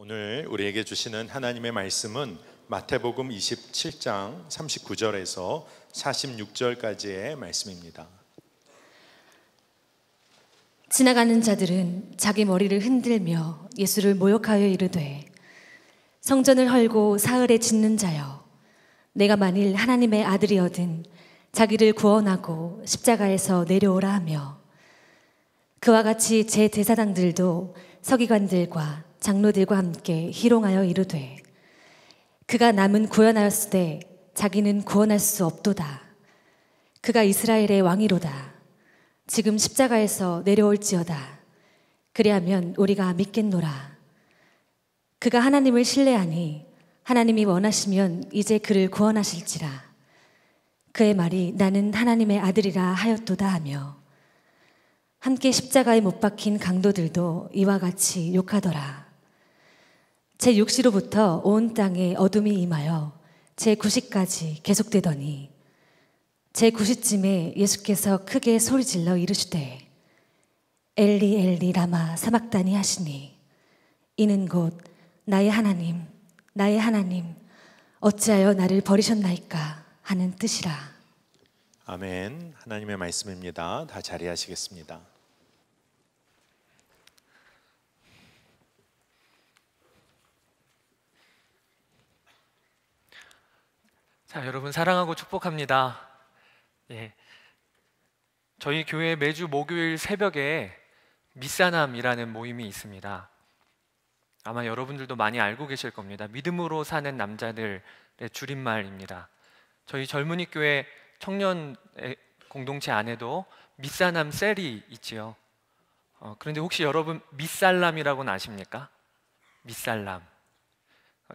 오늘 우리에게 주시는 하나님의 말씀은 마태복음 27장 39절에서 46절까지의 말씀입니다. 지나가는 자들은 자기 머리를 흔들며 예수를 모욕하여 이르되 성전을 헐고 사흘에 짓는 자여 내가 만일 하나님의 아들이어든 자기를 구원하고 십자가에서 내려오라 하며 그와 같이 제 대사당들도 서기관들과 장로들과 함께 희롱하여 이르되 그가 남은 구원하였을 때 자기는 구원할 수 없도다. 그가 이스라엘의 왕이로다. 지금 십자가에서 내려올지어다. 그리하면 우리가 믿겠노라. 그가 하나님을 신뢰하니 하나님이 원하시면 이제 그를 구원하실지라. 그의 말이 나는 하나님의 아들이라 하였도다 하며 함께 십자가에 못 박힌 강도들도 이와 같이 욕하더라. 제육시로부터온 땅에 어둠이 임하여 제구시까지 계속되더니 제구시쯤에 예수께서 크게 소리질러 이르시되 엘리 엘리 라마 사막다니 하시니 이는 곧 나의 하나님 나의 하나님 어찌하여 나를 버리셨나이까 하는 뜻이라 아멘 하나님의 말씀입니다 다 자리하시겠습니다 자, 여러분 사랑하고 축복합니다. 예. 저희 교회 매주 목요일 새벽에 미사남이라는 모임이 있습니다. 아마 여러분들도 많이 알고 계실 겁니다. 믿음으로 사는 남자들의 줄임말입니다. 저희 젊은이 교회 청년 공동체 안에도 미사남 셀이 있지요. 어, 그런데 혹시 여러분 미살람이라고는 아십니까? 미살람.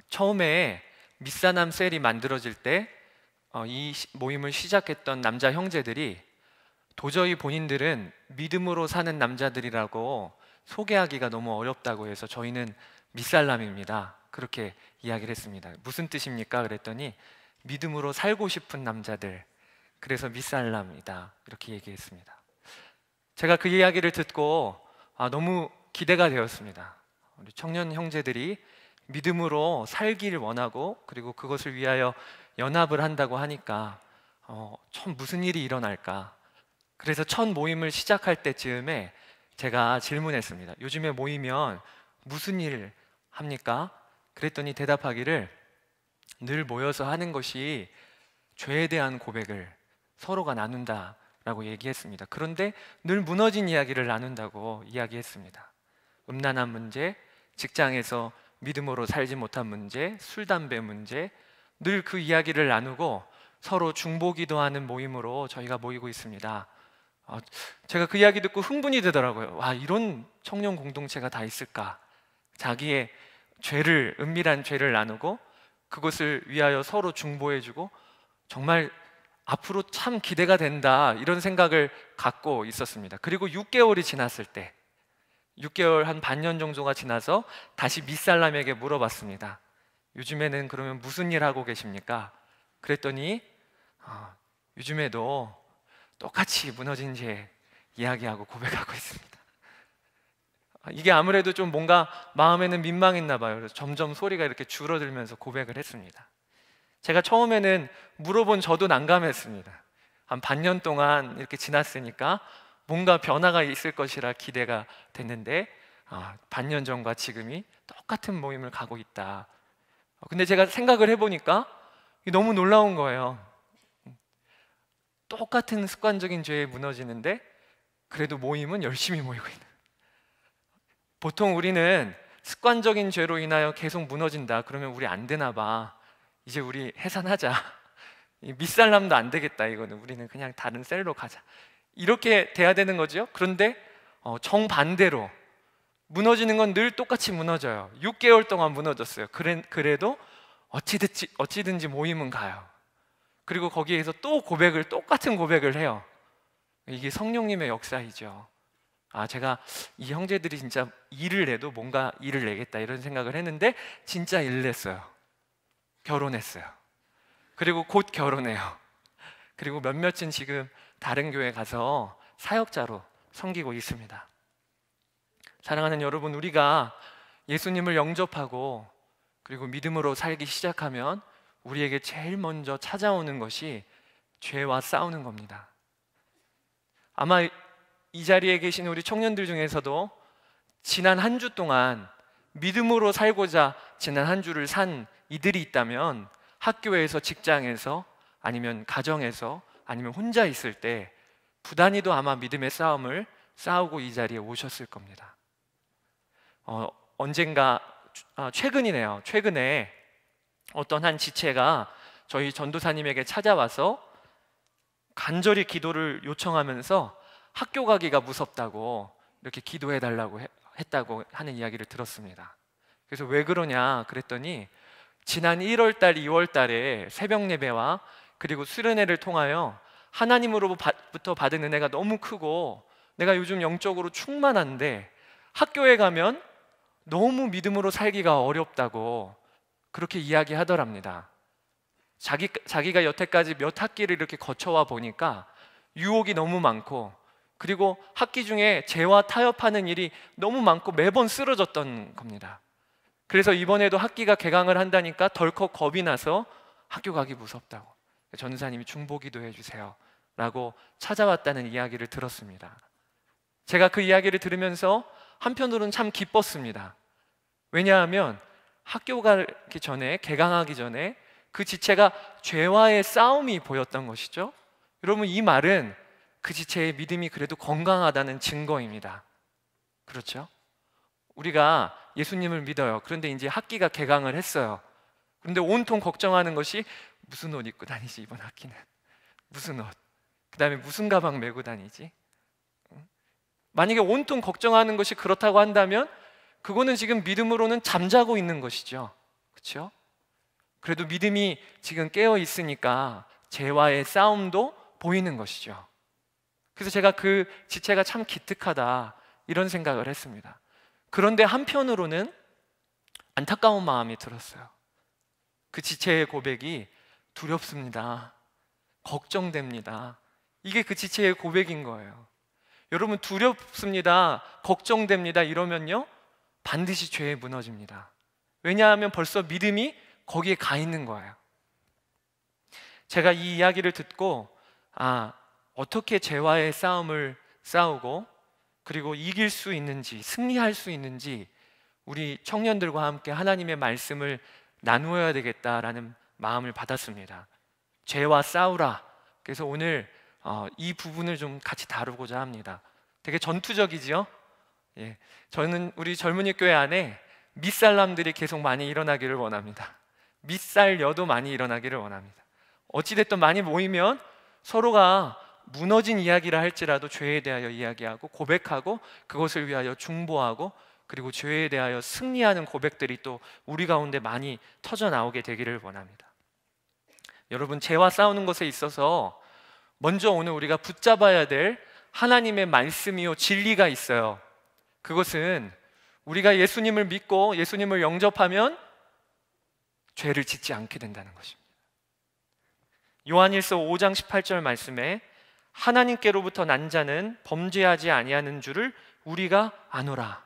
처음에 미사남 셀이 만들어질 때이 어, 모임을 시작했던 남자 형제들이 도저히 본인들은 믿음으로 사는 남자들이라고 소개하기가 너무 어렵다고 해서 저희는 미살람입니다. 그렇게 이야기를 했습니다. 무슨 뜻입니까? 그랬더니 믿음으로 살고 싶은 남자들. 그래서 미살람이다. 이렇게 얘기했습니다. 제가 그 이야기를 듣고 아, 너무 기대가 되었습니다. 우리 청년 형제들이 믿음으로 살기를 원하고 그리고 그것을 위하여 연합을 한다고 하니까 어, 참 무슨 일이 일어날까? 그래서 첫 모임을 시작할 때쯤에 제가 질문했습니다. 요즘에 모이면 무슨 일 합니까? 그랬더니 대답하기를 늘 모여서 하는 것이 죄에 대한 고백을 서로가 나눈다라고 얘기했습니다. 그런데 늘 무너진 이야기를 나눈다고 이야기했습니다. 음란한 문제, 직장에서 믿음으로 살지 못한 문제, 술 담배 문제 늘 그 이야기를 나누고 서로 중보기도하는 모임으로 저희가 모이고 있습니다. 어, 제가 그 이야기 듣고 흥분이 되더라고요. 와 이런 청년 공동체가 다 있을까? 자기의 죄를 은밀한 죄를 나누고 그것을 위하여 서로 중보해주고 정말 앞으로 참 기대가 된다 이런 생각을 갖고 있었습니다. 그리고 6개월이 지났을 때 6개월 한 반년 정도가 지나서 다시 밑살람에게 물어봤습니다. 요즘에는 그러면 무슨 일 하고 계십니까? 그랬더니 어, 요즘에도 똑같이 무너진 죄 이야기하고 고백하고 있습니다. 아, 이게 아무래도 좀 뭔가 마음에는 민망했나 봐요. 그래서 점점 소리가 이렇게 줄어들면서 고백을 했습니다. 제가 처음에는 물어본 저도 난감했습니다. 한 반년 동안 이렇게 지났으니까 뭔가 변화가 있을 것이라 기대가 됐는데 아, 반년 전과 지금이 똑같은 모임을 가고 있다. 어, 근데 제가 생각을 해보니까 너무 놀라운 거예요. 똑같은 습관적인 죄에 무너지는데 그래도 모임은 열심히 모이고 있는. 보통 우리는 습관적인 죄로 인하여 계속 무너진다. 그러면 우리 안 되나 봐. 이제 우리 해산하자. 밑살남도 안 되겠다. 이거는 우리는 그냥 다른 셀로 가자. 이렇게 돼야 되는 거죠. 그런데 어, 정반대로 무너지는 건 늘 똑같이 무너져요. 6개월 동안 무너졌어요. 그래, 그래도 어찌든지, 어찌든지 모임은 가요. 그리고 거기에서 또 고백을 똑같은 고백을 해요. 이게 성령님의 역사이죠. 아, 제가 이 형제들이 진짜 일을 내도 뭔가 일을 내겠다 이런 생각을 했는데 진짜 일 냈어요. 결혼했어요. 그리고 곧 결혼해요. 그리고 몇몇은 지금 다른 교회 가서 사역자로 섬기고 있습니다. 사랑하는 여러분, 우리가 예수님을 영접하고 그리고 믿음으로 살기 시작하면 우리에게 제일 먼저 찾아오는 것이 죄와 싸우는 겁니다. 아마 이 자리에 계신 우리 청년들 중에서도 지난 한 주 동안 믿음으로 살고자 지난 한 주를 산 이들이 있다면 학교에서 직장에서 아니면 가정에서 아니면 혼자 있을 때 부단히도 아마 믿음의 싸움을 싸우고 이 자리에 오셨을 겁니다. 어, 언젠가 아, 최근이네요. 최근에 어떤 한 지체가 저희 전도사님에게 찾아와서 간절히 기도를 요청하면서 학교 가기가 무섭다고 이렇게 기도해 달라고 했다고 하는 이야기를 들었습니다. 그래서 왜 그러냐 그랬더니 지난 1월 달, 2월 달에 새벽 예배와 그리고 수련회를 통하여 하나님으로부터 받은 은혜가 너무 크고 내가 요즘 영적으로 충만한데 학교에 가면 너무 믿음으로 살기가 어렵다고 그렇게 이야기하더랍니다. 자기, 자기가 여태까지 몇 학기를 이렇게 거쳐와 보니까 유혹이 너무 많고 그리고 학기 중에 재와 타협하는 일이 너무 많고 매번 쓰러졌던 겁니다. 그래서 이번에도 학기가 개강을 한다니까 덜컥 겁이 나서 학교 가기 무섭다고. 전사님이 중보기도 해주세요. 라고 찾아왔다는 이야기를 들었습니다. 제가 그 이야기를 들으면서 한편으로는 참 기뻤습니다. 왜냐하면 학교 가기 전에, 개강하기 전에 그 지체가 죄와의 싸움이 보였던 것이죠. 여러분, 이 말은 그 지체의 믿음이 그래도 건강하다는 증거입니다. 그렇죠? 우리가 예수님을 믿어요. 그런데 이제 학기가 개강을 했어요. 그런데 온통 걱정하는 것이 무슨 옷 입고 다니지 이번 학기는 무슨 옷? 그 다음에 무슨 가방 메고 다니지? 만약에 온통 걱정하는 것이 그렇다고 한다면 그거는 지금 믿음으로는 잠자고 있는 것이죠. 그렇죠? 그래도 믿음이 지금 깨어 있으니까 재화의 싸움도 보이는 것이죠. 그래서 제가 그 지체가 참 기특하다 이런 생각을 했습니다. 그런데 한편으로는 안타까운 마음이 들었어요. 그 지체의 고백이 두렵습니다. 걱정됩니다. 이게 그 지체의 고백인 거예요. 여러분 두렵습니다. 걱정됩니다. 이러면요. 반드시 죄에 무너집니다. 왜냐하면 벌써 믿음이 거기에 가 있는 거예요. 제가 이 이야기를 듣고 아, 어떻게 재화의 싸움을 싸우고 그리고 이길 수 있는지 승리할 수 있는지 우리 청년들과 함께 하나님의 말씀을 나누어야 되겠다라는 마음을 받았습니다. 죄와 싸우라. 그래서 오늘 어, 이 부분을 좀 같이 다루고자 합니다. 되게 전투적이지요? 예, 저는 우리 젊은이 교회 안에 밑살남들이 계속 많이 일어나기를 원합니다. 밑살여도 많이 일어나기를 원합니다. 어찌됐든 많이 모이면 서로가 무너진 이야기라 할지라도 죄에 대하여 이야기하고 고백하고 그것을 위하여 중보하고 그리고 죄에 대하여 승리하는 고백들이 또 우리 가운데 많이 터져 나오게 되기를 원합니다. 여러분 죄와 싸우는 것에 있어서 먼저 오늘 우리가 붙잡아야 될 하나님의 말씀이요 진리가 있어요. 그것은 우리가 예수님을 믿고 예수님을 영접하면 죄를 짓지 않게 된다는 것입니다. 요한일서 5장 18절 말씀에 하나님께로부터 난 자는 범죄하지 아니하는 줄을 우리가 아노라.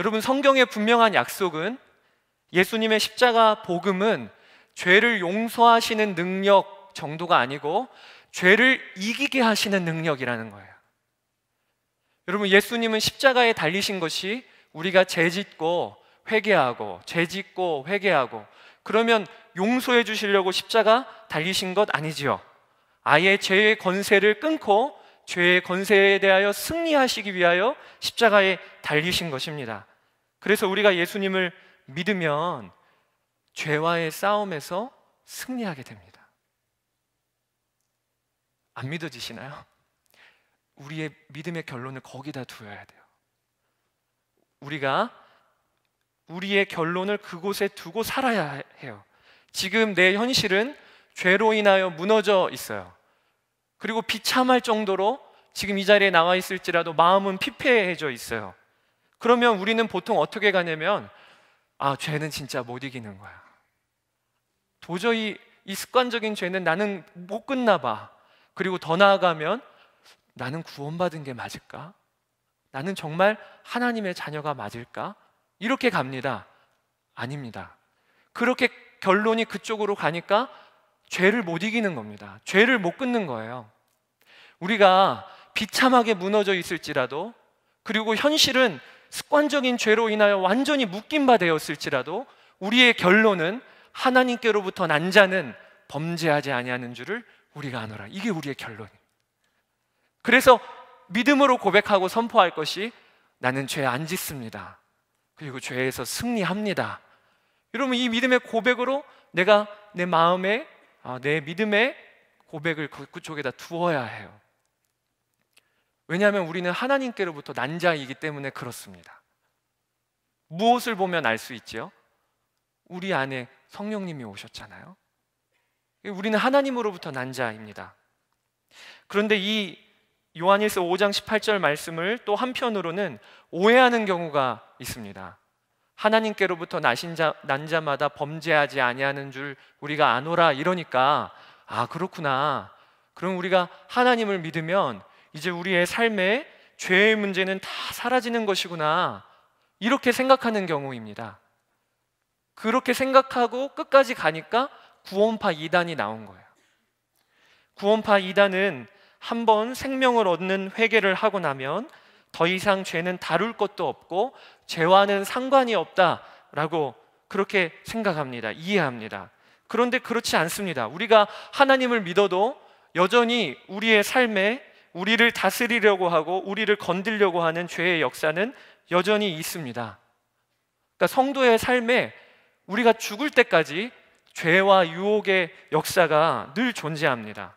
여러분 성경의 분명한 약속은 예수님의 십자가 복음은 죄를 용서하시는 능력 정도가 아니고 죄를 이기게 하시는 능력이라는 거예요. 여러분 예수님은 십자가에 달리신 것이 우리가 죄 짓고 회개하고 죄 짓고 회개하고 그러면 용서해 주시려고 십자가 달리신 것 아니지요. 아예 죄의 권세를 끊고 죄의 건세에 대하여 승리하시기 위하여 십자가에 달리신 것입니다. 그래서 우리가 예수님을 믿으면 죄와의 싸움에서 승리하게 됩니다. 안 믿어지시나요? 우리의 믿음의 결론을 거기다 두어야 돼요. 우리가 우리의 결론을 그곳에 두고 살아야 해요. 지금 내 현실은 죄로 인하여 무너져 있어요. 그리고 비참할 정도로 지금 이 자리에 나와 있을지라도 마음은 피폐해져 있어요. 그러면 우리는 보통 어떻게 가냐면 아, 죄는 진짜 못 이기는 거야. 도저히 이 습관적인 죄는 나는 못 끝나 봐. 그리고 더 나아가면 나는 구원받은 게 맞을까? 나는 정말 하나님의 자녀가 맞을까? 이렇게 갑니다. 아닙니다. 그렇게 결론이 그쪽으로 가니까 죄를 못 이기는 겁니다. 죄를 못 끊는 거예요. 우리가 비참하게 무너져 있을지라도 그리고 현실은 습관적인 죄로 인하여 완전히 묶인 바 되었을지라도 우리의 결론은 하나님께로부터 난 자는 범죄하지 아니하는 줄을 우리가 아노라. 이게 우리의 결론. 그래서 믿음으로 고백하고 선포할 것이 나는 죄 안 짓습니다. 그리고 죄에서 승리합니다. 여러분 이 믿음의 고백으로 내가 내 마음에 아, 내 믿음의 고백을 그쪽에다 두어야 해요. 왜냐하면 우리는 하나님께로부터 난자이기 때문에 그렇습니다. 무엇을 보면 알 수 있지요? 우리 안에 성령님이 오셨잖아요. 우리는 하나님으로부터 난자입니다. 그런데 이 요한일서 5장 18절 말씀을 또 한편으로는 오해하는 경우가 있습니다. 하나님께로부터 나신 자, 난 자마다 범죄하지 아니하는 줄 우리가 아노라 이러니까 아 그렇구나. 그럼 우리가 하나님을 믿으면 이제 우리의 삶에 죄의 문제는 다 사라지는 것이구나. 이렇게 생각하는 경우입니다. 그렇게 생각하고 끝까지 가니까 구원파 이단이 나온 거예요. 구원파 이단은 한번 생명을 얻는 회개를 하고 나면 더 이상 죄는 다룰 것도 없고 죄와는 상관이 없다라고 그렇게 생각합니다. 이해합니다. 그런데 그렇지 않습니다. 우리가 하나님을 믿어도 여전히 우리의 삶에 우리를 다스리려고 하고 우리를 건들려고 하는 죄의 역사는 여전히 있습니다. 그러니까 성도의 삶에 우리가 죽을 때까지 죄와 유혹의 역사가 늘 존재합니다.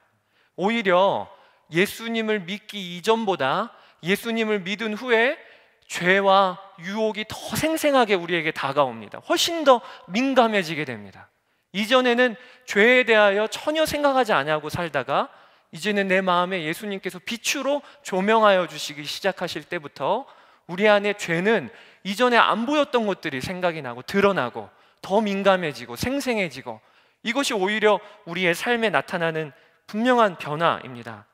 오히려 예수님을 믿기 이전보다 예수님을 믿은 후에 죄와 유혹이 더 생생하게 우리에게 다가옵니다. 훨씬 더 민감해지게 됩니다. 이전에는 죄에 대하여 전혀 생각하지 않냐고 살다가 이제는 내 마음에 예수님께서 빛으로 조명하여 주시기 시작하실 때부터 우리 안에 죄는 이전에 안 보였던 것들이 생각이 나고 드러나고 더 민감해지고 생생해지고 이것이 오히려 우리의 삶에 나타나는 분명한 변화입니다.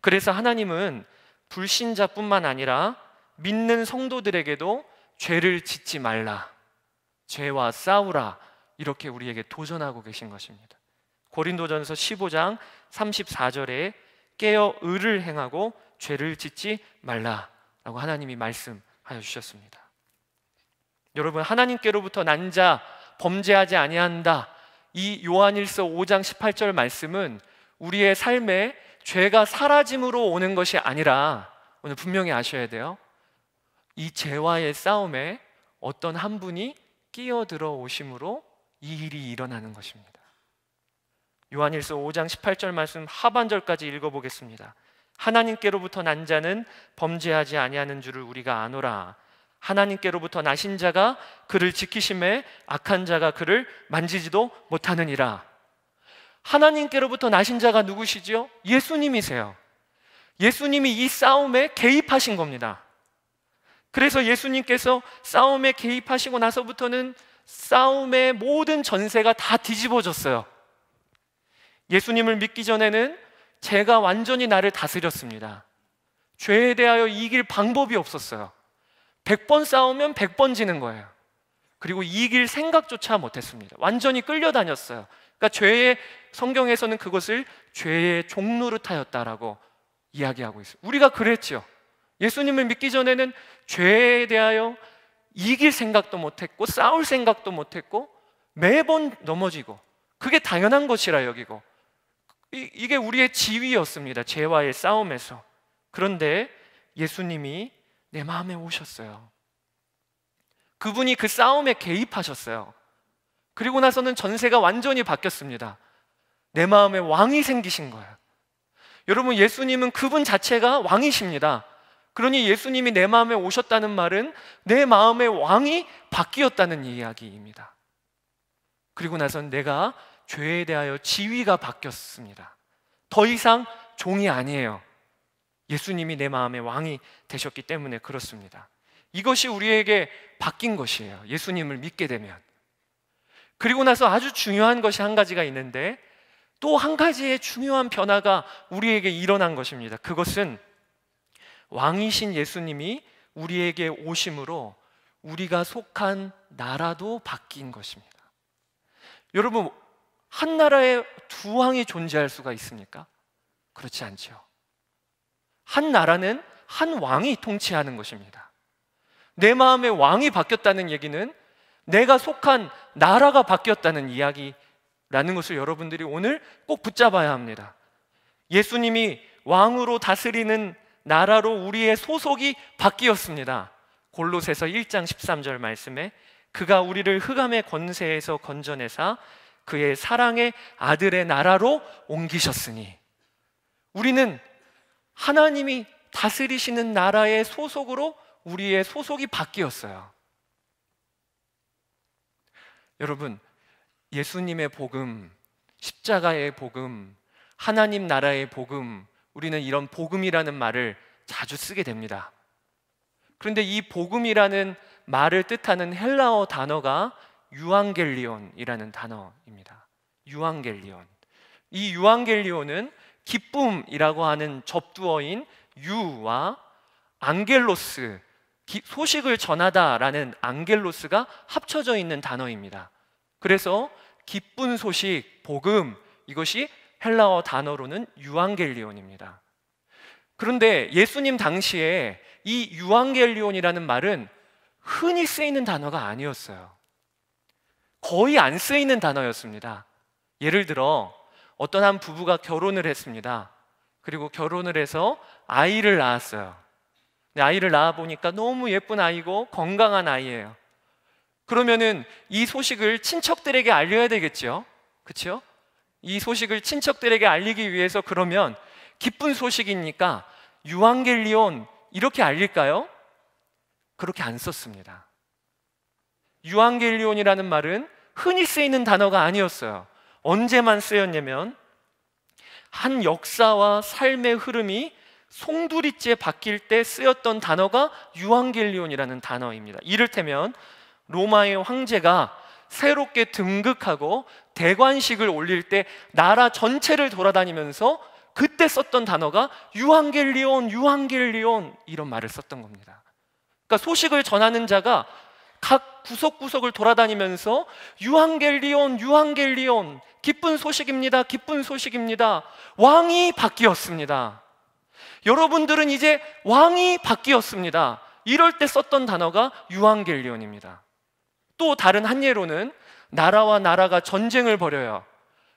그래서 하나님은 불신자뿐만 아니라 믿는 성도들에게도 죄를 짓지 말라, 죄와 싸우라, 이렇게 우리에게 도전하고 계신 것입니다. 고린도전서 15장 34절에 깨어 의를 행하고 죄를 짓지 말라라고 하나님이 말씀하여 주셨습니다. 여러분 하나님께로부터 난자 범죄하지 아니한다. 이 요한일서 5장 18절 말씀은 우리의 삶에 죄가 사라짐으로 오는 것이 아니라 오늘 분명히 아셔야 돼요. 이 죄와의 싸움에 어떤 한 분이 끼어들어 오심으로 이 일이 일어나는 것입니다. 요한일서 5장 18절 말씀 하반절까지 읽어보겠습니다. 하나님께로부터 난 자는 범죄하지 아니하는 줄을 우리가 아노라. 하나님께로부터 나신 자가 그를 지키심에 악한 자가 그를 만지지도 못하느니라. 하나님께로부터 나신 자가 누구시지요? 예수님이세요. 예수님이 이 싸움에 개입하신 겁니다. 그래서 예수님께서 싸움에 개입하시고 나서부터는 싸움의 모든 전세가 다 뒤집어졌어요. 예수님을 믿기 전에는 제가 완전히 나를 다스렸습니다. 죄에 대하여 이길 방법이 없었어요. 100번 싸우면 100번 지는 거예요. 그리고 이길 생각조차 못했습니다. 완전히 끌려다녔어요. 그러니까 죄의 성경에서는 그것을 죄의 종노릇하였다라고 이야기하고 있어요. 우리가 그랬죠. 예수님을 믿기 전에는 죄에 대하여 이길 생각도 못했고 싸울 생각도 못했고 매번 넘어지고 그게 당연한 것이라 여기고 이게 우리의 지위였습니다. 죄와의 싸움에서. 그런데 예수님이 내 마음에 오셨어요. 그분이 그 싸움에 개입하셨어요. 그리고 나서는 전세가 완전히 바뀌었습니다. 내 마음에 왕이 생기신 거예요. 여러분, 예수님은 그분 자체가 왕이십니다. 그러니 예수님이 내 마음에 오셨다는 말은 내 마음의 왕이 바뀌었다는 이야기입니다. 그리고 나선 내가 죄에 대하여 지위가 바뀌었습니다. 더 이상 종이 아니에요. 예수님이 내 마음의 왕이 되셨기 때문에 그렇습니다. 이것이 우리에게 바뀐 것이에요. 예수님을 믿게 되면. 그리고 나서 아주 중요한 것이 한 가지가 있는데 또 한 가지의 중요한 변화가 우리에게 일어난 것입니다. 그것은 왕이신 예수님이 우리에게 오심으로 우리가 속한 나라도 바뀐 것입니다. 여러분, 한 나라에 두 왕이 존재할 수가 있습니까? 그렇지 않죠. 한 나라는 한 왕이 통치하는 것입니다. 내 마음의 왕이 바뀌었다는 얘기는 내가 속한 나라가 바뀌었다는 이야기라는 것을 여러분들이 오늘 꼭 붙잡아야 합니다. 예수님이 왕으로 다스리는 나라로 우리의 소속이 바뀌었습니다. 골로새서 1장 13절 말씀에 그가 우리를 흑암의 권세에서 건져내사 그의 사랑의 아들의 나라로 옮기셨으니 우리는 하나님이 다스리시는 나라의 소속으로 우리의 소속이 바뀌었어요. 여러분, 예수님의 복음, 십자가의 복음, 하나님 나라의 복음, 우리는 이런 복음이라는 말을 자주 쓰게 됩니다. 그런데 이 복음이라는 말을 뜻하는 헬라어 단어가 유앙겔리온이라는 단어입니다. 유앙겔리온. 이 유앙겔리온은 기쁨이라고 하는 접두어인 유와 안겔로스 소식을 전하다라는 안겔로스가 합쳐져 있는 단어입니다. 그래서 기쁜 소식, 복음 이것이 헬라어 단어로는 유앙겔리온입니다. 그런데 예수님 당시에 이 유앙겔리온이라는 말은 흔히 쓰이는 단어가 아니었어요. 거의 안 쓰이는 단어였습니다. 예를 들어 어떤 한 부부가 결혼을 했습니다. 그리고 결혼을 해서 아이를 낳았어요. 근데 아이를 낳아 보니까 너무 예쁜 아이고 건강한 아이예요. 그러면은 이 소식을 친척들에게 알려야 되겠지 그렇죠? 이 소식을 친척들에게 알리기 위해서 그러면 기쁜 소식이니까 유앙겔리온 이렇게 알릴까요? 그렇게 안 썼습니다. 유한겔리온이라는 말은 흔히 쓰이는 단어가 아니었어요. 언제만 쓰였냐면 한 역사와 삶의 흐름이 송두리째 바뀔 때 쓰였던 단어가 유한겔리온이라는 단어입니다. 이를테면 로마의 황제가 새롭게 등극하고 대관식을 올릴 때 나라 전체를 돌아다니면서 그때 썼던 단어가 유한겔리온, 유한겔리온 이런 말을 썼던 겁니다. 그러니까 소식을 전하는 자가 각 구석구석을 돌아다니면서 유한겔리온, 유한겔리온, 기쁜 소식입니다, 기쁜 소식입니다. 왕이 바뀌었습니다. 여러분들은 이제 왕이 바뀌었습니다. 이럴 때 썼던 단어가 유한겔리온입니다. 또 다른 한 예로는 나라와 나라가 전쟁을 벌여요.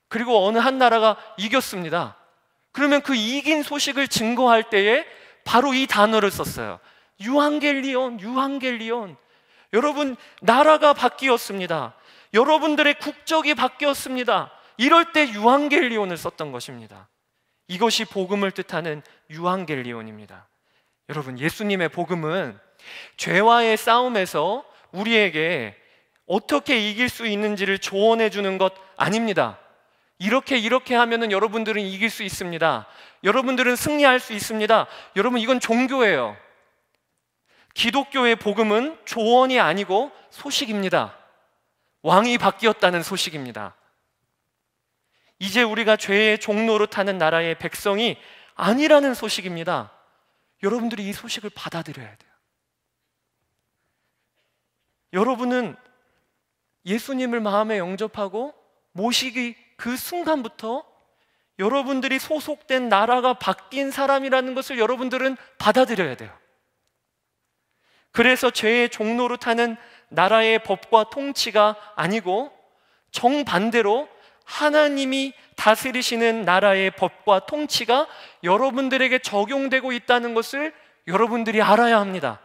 그리고 어느 한 나라가 이겼습니다. 그러면 그 이긴 소식을 증거할 때에 바로 이 단어를 썼어요. 유한겔리온, 유한겔리온. 여러분, 나라가 바뀌었습니다. 여러분들의 국적이 바뀌었습니다. 이럴 때 유한겔리온을 썼던 것입니다. 이것이 복음을 뜻하는 유한겔리온입니다. 여러분, 예수님의 복음은 죄와의 싸움에서 우리에게 어떻게 이길 수 있는지를 조언해 주는 것 아닙니다. 이렇게 이렇게 하면은 여러분들은 이길 수 있습니다. 여러분들은 승리할 수 있습니다. 여러분 이건 종교예요. 기독교의 복음은 조언이 아니고 소식입니다. 왕이 바뀌었다는 소식입니다. 이제 우리가 죄의 종로로 타는 나라의 백성이 아니라는 소식입니다. 여러분들이 이 소식을 받아들여야 돼요. 여러분은 예수님을 마음에 영접하고 모시기 그 순간부터 여러분들이 소속된 나라가 바뀐 사람이라는 것을 여러분들은 받아들여야 돼요. 그래서 죄의 종로로 타는 나라의 법과 통치가 아니고 정반대로 하나님이 다스리시는 나라의 법과 통치가 여러분들에게 적용되고 있다는 것을 여러분들이 알아야 합니다.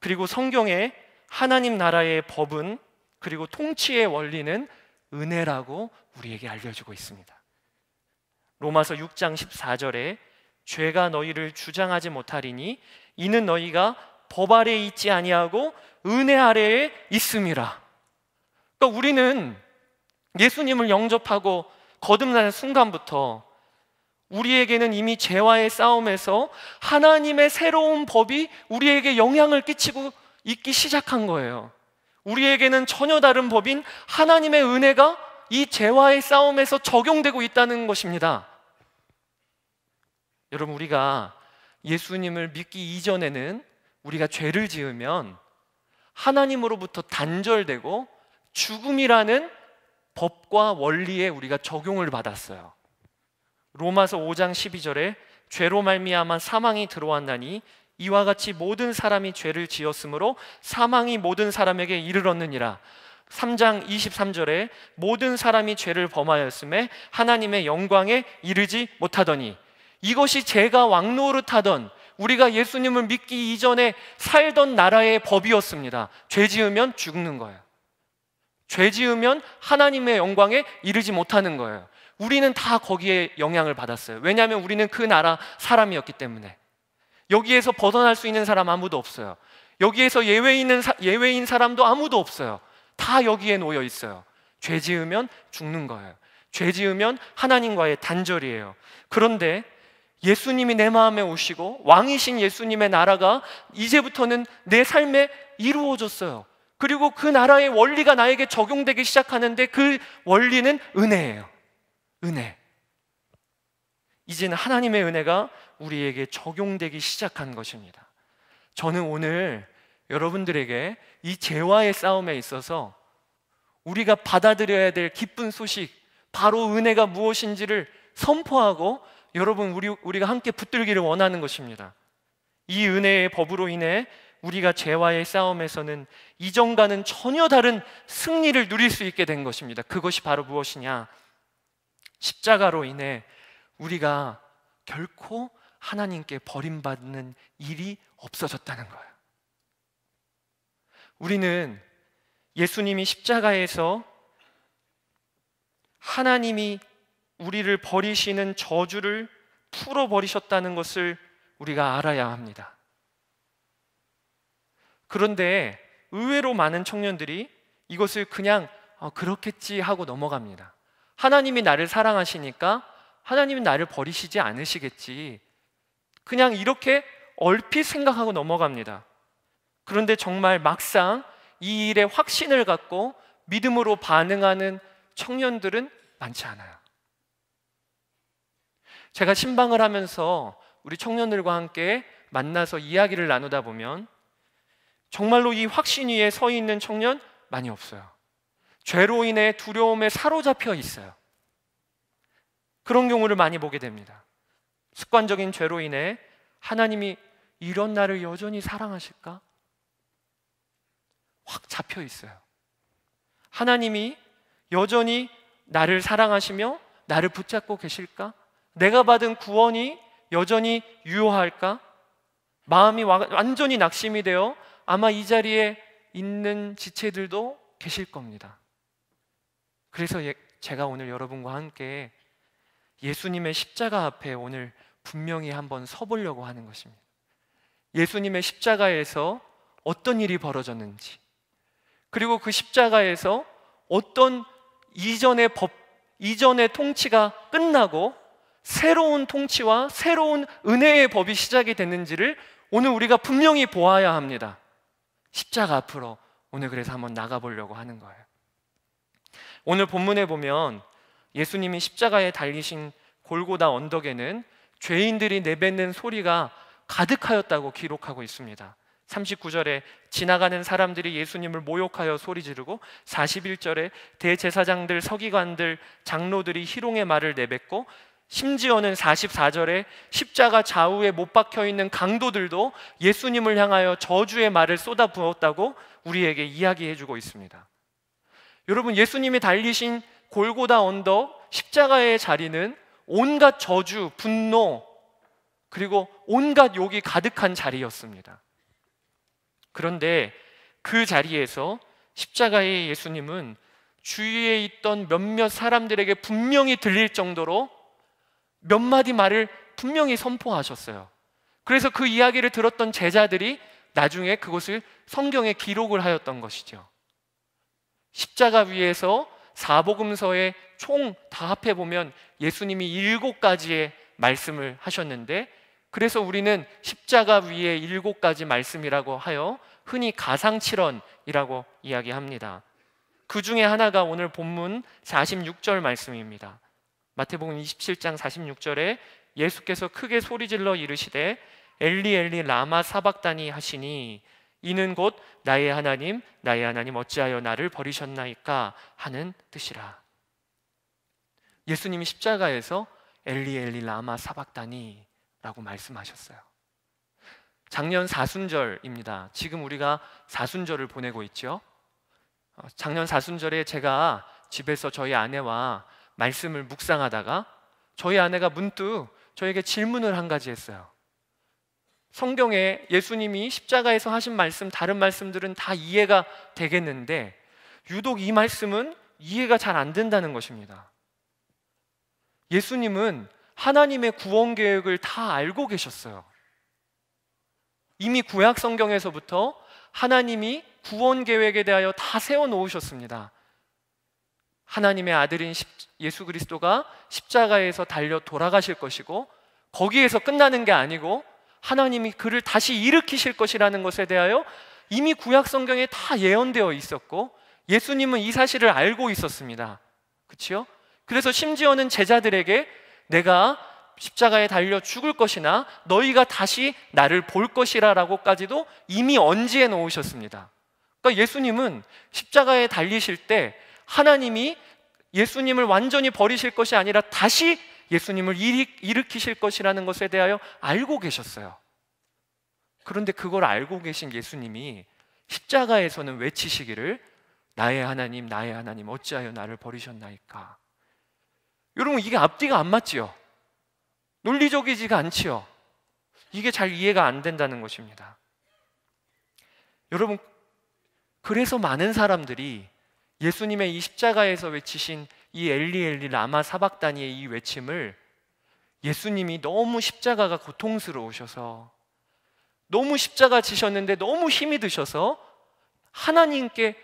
그리고 성경에 하나님 나라의 법은 그리고 통치의 원리는 은혜라고 우리에게 알려주고 있습니다. 로마서 6장 14절에 죄가 너희를 주장하지 못하리니 이는 너희가 법 아래에 있지 아니하고 은혜 아래에 있음이라. 그러니까 우리는 예수님을 영접하고 거듭나는 순간부터 우리에게는 이미 죄와의 싸움에서 하나님의 새로운 법이 우리에게 영향을 끼치고 있기 시작한 거예요. 우리에게는 전혀 다른 법인 하나님의 은혜가 이 죄와의 싸움에서 적용되고 있다는 것입니다. 여러분 우리가 예수님을 믿기 이전에는 우리가 죄를 지으면 하나님으로부터 단절되고 죽음이라는 법과 원리에 우리가 적용을 받았어요. 로마서 5장 12절에 죄로 말미암아 사망이 들어왔나니 이와 같이 모든 사람이 죄를 지었으므로 사망이 모든 사람에게 이르렀느니라. 3장 23절에 모든 사람이 죄를 범하였음에 하나님의 영광에 이르지 못하더니 이것이 제가 왕노릇하던 우리가 예수님을 믿기 이전에 살던 나라의 법이었습니다. 죄 지으면 죽는 거예요. 죄 지으면 하나님의 영광에 이르지 못하는 거예요. 우리는 다 거기에 영향을 받았어요. 왜냐하면 우리는 그 나라 사람이었기 때문에. 여기에서 벗어날 수 있는 사람 아무도 없어요. 여기에서 예외인, 사, 예외인 사람도 아무도 없어요. 다 여기에 놓여 있어요. 죄 지으면 죽는 거예요. 죄 지으면 하나님과의 단절이에요. 그런데 예수님이 내 마음에 오시고 왕이신 예수님의 나라가 이제부터는 내 삶에 이루어졌어요. 그리고 그 나라의 원리가 나에게 적용되기 시작하는데 그 원리는 은혜예요. 은혜. 이제는 하나님의 은혜가 우리에게 적용되기 시작한 것입니다. 저는 오늘 여러분들에게 이 재화의 싸움에 있어서 우리가 받아들여야 될 기쁜 소식, 바로 은혜가 무엇인지를 선포하고 여러분 우리 우리가 함께 붙들기를 원하는 것입니다. 이 은혜의 법으로 인해 우리가 죄와의 싸움에서는 이전과는 전혀 다른 승리를 누릴 수 있게 된 것입니다. 그것이 바로 무엇이냐? 십자가로 인해 우리가 결코 하나님께 버림받는 일이 없어졌다는 거예요. 우리는 예수님이 십자가에서 하나님이 우리를 버리시는 저주를 풀어버리셨다는 것을 우리가 알아야 합니다. 그런데 의외로 많은 청년들이 이것을 그냥 어, 그렇겠지 하고 넘어갑니다. 하나님이 나를 사랑하시니까 하나님이 나를 버리시지 않으시겠지. 그냥 이렇게 얼핏 생각하고 넘어갑니다. 그런데 정말 막상 이 일에 확신을 갖고 믿음으로 반응하는 청년들은 많지 않아요. 제가 신방을 하면서 우리 청년들과 함께 만나서 이야기를 나누다 보면 정말로 이 확신 위에 서 있는 청년 많이 없어요. 죄로 인해 두려움에 사로잡혀 있어요. 그런 경우를 많이 보게 됩니다. 습관적인 죄로 인해 하나님이 이런 나를 여전히 사랑하실까? 확 잡혀 있어요. 하나님이 여전히 나를 사랑하시며 나를 붙잡고 계실까? 내가 받은 구원이 여전히 유효할까? 마음이 완전히 낙심이 되어 아마 이 자리에 있는 지체들도 계실 겁니다. 그래서 예, 제가 오늘 여러분과 함께 예수님의 십자가 앞에 오늘 분명히 한번 서보려고 하는 것입니다. 예수님의 십자가에서 어떤 일이 벌어졌는지, 그리고 그 십자가에서 어떤 이전의 법, 이전의 통치가 끝나고 새로운 통치와 새로운 은혜의 법이 시작이 됐는지를 오늘 우리가 분명히 보아야 합니다. 십자가 앞으로 오늘 그래서 한번 나가보려고 하는 거예요. 오늘 본문에 보면 예수님이 십자가에 달리신 골고다 언덕에는 죄인들이 내뱉는 소리가 가득하였다고 기록하고 있습니다. 39절에 지나가는 사람들이 예수님을 모욕하여 소리 지르고 41절에 대제사장들, 서기관들, 장로들이 희롱의 말을 내뱉고 심지어는 44절에 십자가 좌우에 못 박혀 있는 강도들도 예수님을 향하여 저주의 말을 쏟아부었다고 우리에게 이야기해 주고 있습니다. 여러분, 예수님이 달리신 골고다 언덕 십자가의 자리는 온갖 저주, 분노, 그리고 온갖 욕이 가득한 자리였습니다. 그런데 그 자리에서 십자가의 예수님은 주위에 있던 몇몇 사람들에게 분명히 들릴 정도로 몇 마디 말을 분명히 선포하셨어요. 그래서 그 이야기를 들었던 제자들이 나중에 그것을 성경에 기록을 하였던 것이죠. 십자가 위에서 사복음서에 총 다 합해 보면 예수님이 일곱 가지의 말씀을 하셨는데 그래서 우리는 십자가 위에 일곱 가지 말씀이라고 하여 흔히 가상칠언이라고 이야기합니다. 그 중에 하나가 오늘 본문 46절 말씀입니다. 마태복음 27장 46절에 예수께서 크게 소리질러 이르시되 엘리 엘리 라마 사박다니 하시니 이는 곧 나의 하나님 나의 하나님 어찌하여 나를 버리셨나이까 하는 뜻이라. 예수님이 십자가에서 엘리 엘리 라마 사박다니라고 말씀하셨어요. 작년 사순절입니다. 지금 우리가 사순절을 보내고 있죠. 어, 작년 사순절에 제가 집에서 저희 아내와 말씀을 묵상하다가 저희 아내가 문득 저에게 질문을 한 가지 했어요. 성경에 예수님이 십자가에서 하신 말씀, 다른 말씀들은 다 이해가 되겠는데, 유독 이 말씀은 이해가 잘 안 된다는 것입니다. 예수님은 하나님의 구원 계획을 다 알고 계셨어요. 이미 구약 성경에서부터 하나님이 구원 계획에 대하여 다 세워 놓으셨습니다. 하나님의 아들인 예수 그리스도가 십자가에서 달려 돌아가실 것이고 거기에서 끝나는 게 아니고 하나님이 그를 다시 일으키실 것이라는 것에 대하여 이미 구약 성경에 다 예언되어 있었고 예수님은 이 사실을 알고 있었습니다. 그렇죠? 그래서 심지어는 제자들에게 내가 십자가에 달려 죽을 것이나 너희가 다시 나를 볼 것이라라고까지도 이미 언지해 놓으셨습니다. 그러니까 예수님은 십자가에 달리실 때 하나님이 예수님을 완전히 버리실 것이 아니라 다시 예수님을 일으키실 것이라는 것에 대하여 알고 계셨어요. 그런데 그걸 알고 계신 예수님이 십자가에서는 외치시기를 나의 하나님, 나의 하나님, 어찌하여 나를 버리셨나이까. 여러분, 이게 앞뒤가 안 맞지요? 논리적이지가 않지요? 이게 잘 이해가 안 된다는 것입니다. 여러분, 그래서 많은 사람들이 예수님의 이 십자가에서 외치신 이 엘리 엘리 라마 사박단이의이 외침을 예수님이 너무 십자가가 고통스러우셔서 너무 십자가 지셨는데 너무 힘이 드셔서 하나님께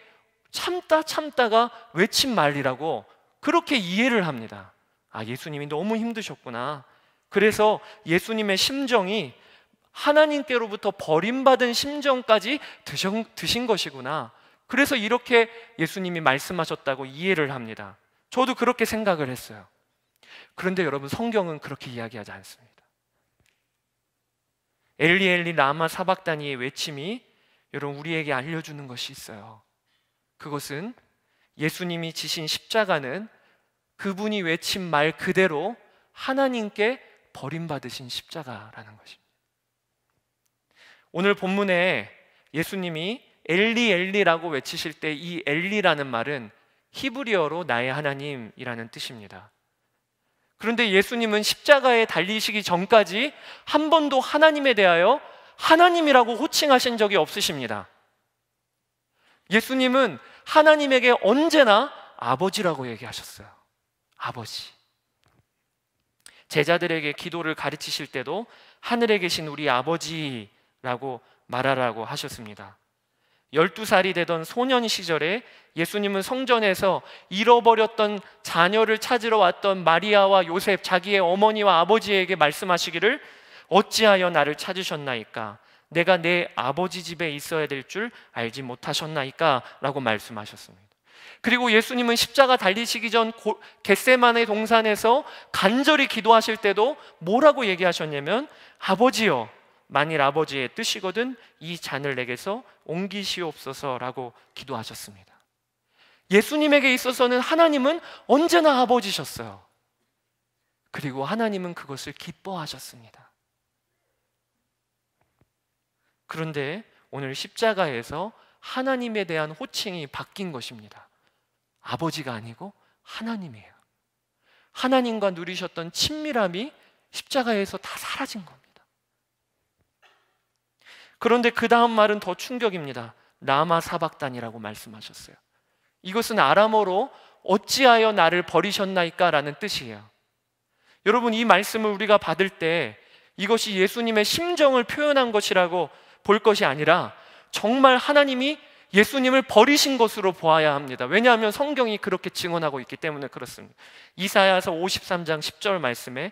참다 참다가 외친 말이라고 그렇게 이해를 합니다. 아, 예수님이 너무 힘드셨구나. 그래서 예수님의 심정이 하나님께로부터 버림받은 심정까지 드신, 것이구나. 그래서 이렇게 예수님이 말씀하셨다고 이해를 합니다. 저도 그렇게 생각을 했어요. 그런데 여러분 성경은 그렇게 이야기하지 않습니다. 엘리엘리 라마 사박다니의 외침이 여러분 우리에게 알려주는 것이 있어요. 그것은 예수님이 지신 십자가는 그분이 외친 말 그대로 하나님께 버림받으신 십자가라는 것입니다. 오늘 본문에 예수님이 엘리 엘리라고 외치실 때 이 엘리라는 말은 히브리어로 나의 하나님이라는 뜻입니다. 그런데 예수님은 십자가에 달리시기 전까지 한 번도 하나님에 대하여 하나님이라고 호칭하신 적이 없으십니다. 예수님은 하나님에게 언제나 아버지라고 얘기하셨어요. 아버지. 제자들에게 기도를 가르치실 때도 하늘에 계신 우리 아버지라고 말하라고 하셨습니다. 12살이 되던 소년 시절에 예수님은 성전에서 잃어버렸던 자녀를 찾으러 왔던 마리아와 요셉 자기의 어머니와 아버지에게 말씀하시기를 어찌하여 나를 찾으셨나이까 내가 내 아버지 집에 있어야 될 줄 알지 못하셨나이까라고 말씀하셨습니다. 그리고 예수님은 십자가 달리시기 전 겟세만의 동산에서 간절히 기도하실 때도 뭐라고 얘기하셨냐면 아버지여 만일 아버지의 뜻이거든 이 잔을 내게서 옮기시옵소서라고 기도하셨습니다. 예수님에게 있어서는 하나님은 언제나 아버지셨어요. 그리고 하나님은 그것을 기뻐하셨습니다. 그런데 오늘 십자가에서 하나님에 대한 호칭이 바뀐 것입니다. 아버지가 아니고 하나님이에요. 하나님과 누리셨던 친밀함이 십자가에서 다 사라진 겁니다. 그런데 그 다음 말은 더 충격입니다. 라마 사박단이라고 말씀하셨어요. 이것은 아람어로 어찌하여 나를 버리셨나이까라는 뜻이에요. 여러분 이 말씀을 우리가 받을 때 이것이 예수님의 심정을 표현한 것이라고 볼 것이 아니라 정말 하나님이 예수님을 버리신 것으로 보아야 합니다. 왜냐하면 성경이 그렇게 증언하고 있기 때문에 그렇습니다. 이사야서 53장 10절 말씀에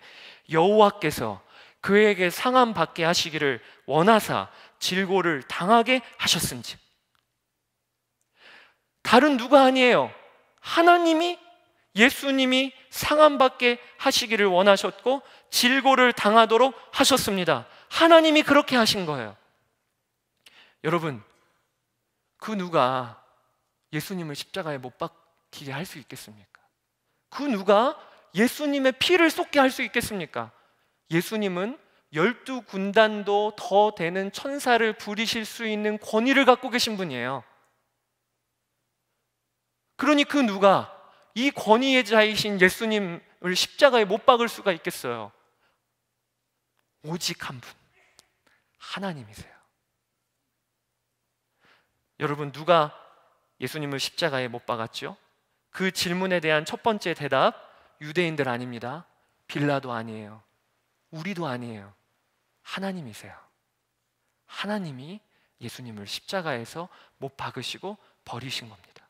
여호와께서 그에게 상함 받게 하시기를 원하사 질고를 당하게 하셨은지. 다른 누가 아니에요. 하나님이 예수님이 상한받게 하시기를 원하셨고 질고를 당하도록 하셨습니다. 하나님이 그렇게 하신 거예요. 여러분, 그 누가 예수님을 십자가에 못 박히게 할 수 있겠습니까? 그 누가 예수님의 피를 쏟게 할 수 있겠습니까? 예수님은 열두 군단도 더 되는 천사를 부리실 수 있는 권위를 갖고 계신 분이에요. 그러니 그 누가 이 권위의 자이신 예수님을 십자가에 못 박을 수가 있겠어요. 오직 한 분. 하나님이세요. 여러분, 누가 예수님을 십자가에 못 박았죠? 그 질문에 대한 첫 번째 대답, 유대인들 아닙니다. 빌라도 아니에요. 우리도 아니에요. 하나님이세요. 하나님이 예수님을 십자가에서 못 박으시고 버리신 겁니다.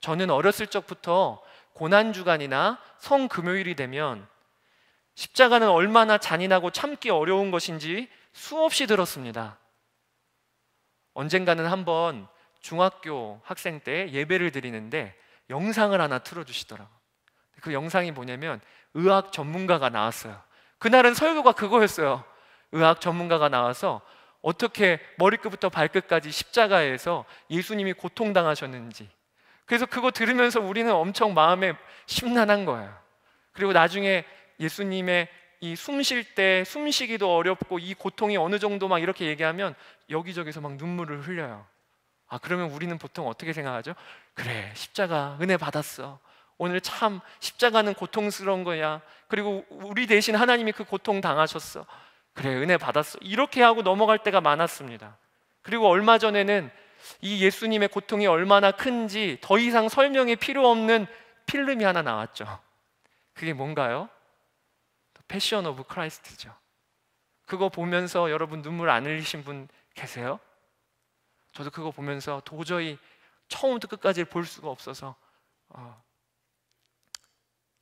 저는 어렸을 적부터 고난주간이나 성금요일이 되면 십자가는 얼마나 잔인하고 참기 어려운 것인지 수없이 들었습니다. 언젠가는 한번 중학교 학생 때 예배를 드리는데 영상을 하나 틀어주시더라고요. 그 영상이 뭐냐면 의학 전문가가 나왔어요. 그날은 설교가 그거였어요. 의학 전문가가 나와서 어떻게 머리끝부터 발끝까지 십자가에서 예수님이 고통당하셨는지. 그래서 그거 들으면서 우리는 엄청 마음에 심란한 거예요. 그리고 나중에 예수님의 이 숨 쉴 때 숨쉬기도 어렵고 이 고통이 어느 정도 막 이렇게 얘기하면 여기저기서 막 눈물을 흘려요. 아, 그러면 우리는 보통 어떻게 생각하죠? 그래, 십자가 은혜 받았어. 오늘 참 십자가는 고통스러운 거야. 그리고 우리 대신 하나님이 그 고통 당하셨어. 그래, 은혜 받았어. 이렇게 하고 넘어갈 때가 많았습니다. 그리고 얼마 전에는 이 예수님의 고통이 얼마나 큰지 더 이상 설명이 필요 없는 필름이 하나 나왔죠. 그게 뭔가요? 패션 오브 크라이스트죠. 그거 보면서 여러분 눈물 안 흘리신 분 계세요? 저도 그거 보면서 도저히 처음부터 끝까지 볼 수가 없어서 어,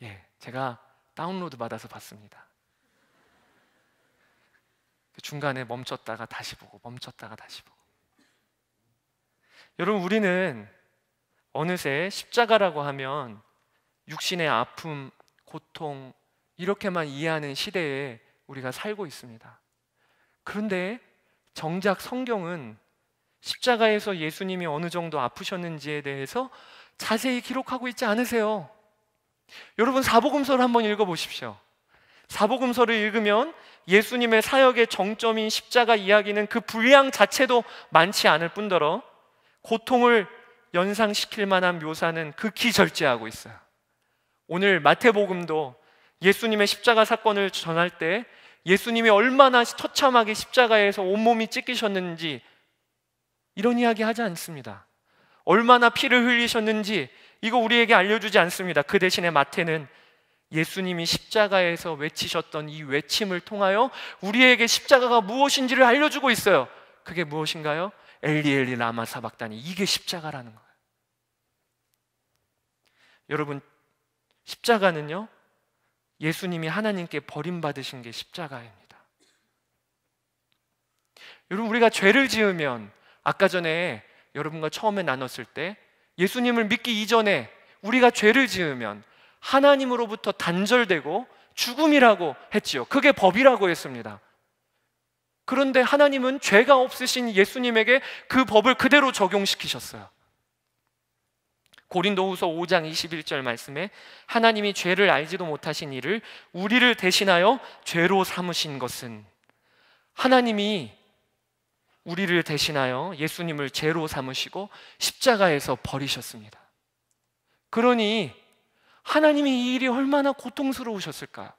예, 제가 다운로드 받아서 봤습니다. 그 중간에 멈췄다가 다시 보고 멈췄다가 다시 보고. 여러분 우리는 어느새 십자가라고 하면 육신의 아픔, 고통 이렇게만 이해하는 시대에 우리가 살고 있습니다. 그런데 정작 성경은 십자가에서 예수님이 어느 정도 아프셨는지에 대해서 자세히 기록하고 있지 않으세요. 여러분 사복음서를 한번 읽어보십시오. 사복음서를 읽으면 예수님의 사역의 정점인 십자가 이야기는 그 분량 자체도 많지 않을 뿐더러 고통을 연상시킬 만한 묘사는 극히 절제하고 있어요. 오늘 마태복음도 예수님의 십자가 사건을 전할 때 예수님이 얼마나 처참하게 십자가에서 온몸이 찢기셨는지 이런 이야기 하지 않습니다. 얼마나 피를 흘리셨는지 이거 우리에게 알려주지 않습니다. 그 대신에 마태는 예수님이 십자가에서 외치셨던 이 외침을 통하여 우리에게 십자가가 무엇인지를 알려주고 있어요. 그게 무엇인가요? 엘리엘리 라마 사박다니 이게 십자가라는 거예요. 여러분 십자가는요 예수님이 하나님께 버림받으신 게 십자가입니다. 여러분 우리가 죄를 지으면 아까 전에 여러분과 처음에 나눴을 때 예수님을 믿기 이전에 우리가 죄를 지으면 하나님으로부터 단절되고 죽음이라고 했지요. 그게 법이라고 했습니다. 그런데 하나님은 죄가 없으신 예수님에게 그 법을 그대로 적용시키셨어요. 고린도후서 5장 21절 말씀에 하나님이 죄를 알지도 못하신 이를 우리를 대신하여 죄로 삼으신 것은 하나님이 우리를 대신하여 예수님을 죄로 삼으시고 십자가에서 버리셨습니다. 그러니 하나님이 이 일이 얼마나 고통스러우셨을까?